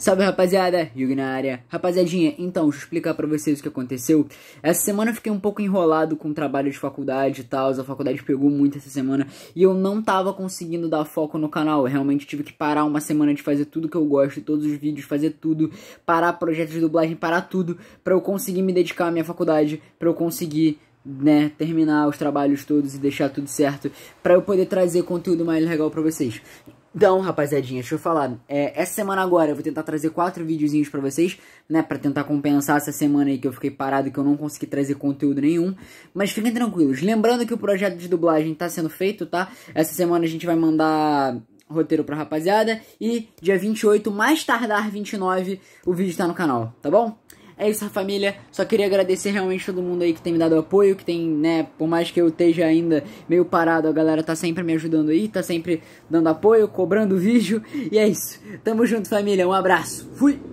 Salve rapaziada, Yugi na área. Rapaziadinha, então, deixa eu explicar pra vocês o que aconteceu. Essa semana eu fiquei um pouco enrolado com o trabalho de faculdade e tal, a faculdade pegou muito essa semana e eu não tava conseguindo dar foco no canal. Eu realmente tive que parar uma semana de fazer tudo que eu gosto, todos os vídeos, fazer tudo, parar projetos de dublagem, parar tudo, pra eu conseguir me dedicar à minha faculdade, pra eu conseguir né, terminar os trabalhos todos e deixar tudo certo para eu poder trazer conteúdo mais legal para vocês. Então, rapaziadinha, deixa eu falar. É, essa semana agora eu vou tentar trazer quatro videozinhos pra vocês, né? Pra tentar compensar essa semana aí que eu fiquei parado e que eu não consegui trazer conteúdo nenhum. Mas fiquem tranquilos. Lembrando que o projeto de dublagem tá sendo feito, tá? Essa semana a gente vai mandar roteiro pra rapaziada. E dia 28, mais tardar 29, o vídeo tá no canal, tá bom? É isso, família. Só queria agradecer realmente todo mundo aí que tem me dado apoio, que tem, né, por mais que eu esteja ainda meio parado, a galera tá sempre me ajudando aí, tá sempre dando apoio, cobrando vídeo. E é isso. Tamo junto, família. Um abraço. Fui.